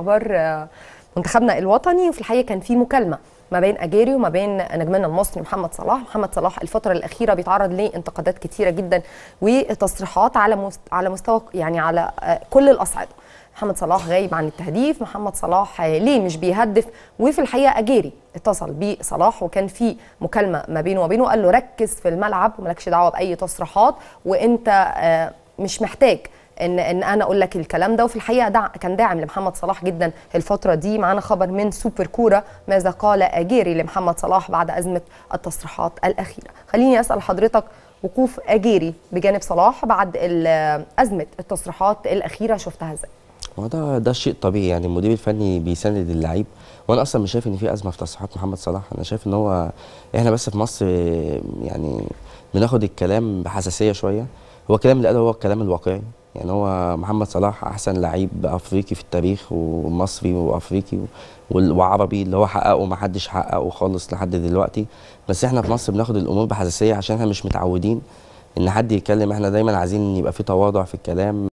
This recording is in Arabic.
اخبار آه، منتخبنا الوطني وفي الحقيقه كان في مكالمه ما بين اجيري وما بين نجمنا المصري محمد صلاح محمد صلاح الفتره الاخيره بيتعرض لانتقادات كثيره جدا وتصريحات على على مستوى يعني على آه، كل الاصعده محمد صلاح غايب عن التهديف محمد صلاح ليه مش بيهدف وفي الحقيقه اجيري اتصل بصلاح وكان في مكالمه ما بينه وبينه قال له ركز في الملعب لكش دعوه باي تصريحات وانت آه، مش محتاج ان ان انا اقول لك الكلام ده وفي الحقيقه ده كان داعم لمحمد صلاح جدا الفتره دي معانا خبر من سوبر كوره ماذا قال اجيري لمحمد صلاح بعد ازمه التصريحات الاخيره خليني اسال حضرتك وقوف اجيري بجانب صلاح بعد ازمه التصريحات الاخيره شفتها ازاي وده ده شيء طبيعي يعني المدير الفني بيساند اللعيب وانا اصلا مش شايف ان في ازمه في تصريحات محمد صلاح انا شايف ان هو احنا بس في مصر يعني بناخد الكلام بحساسيه شويه هو الكلام اللي قاله هو الكلام الواقعي يعني هو محمد صلاح احسن لعيب افريقي في التاريخ ومصري وافريقي وعربي اللي هو حققه ما حدش حققه خالص لحد دلوقتي بس احنا في مصر بناخد الامور بحساسيه عشان احنا مش متعودين ان حد يتكلم احنا دايما عايزين يبقى في تواضع في الكلام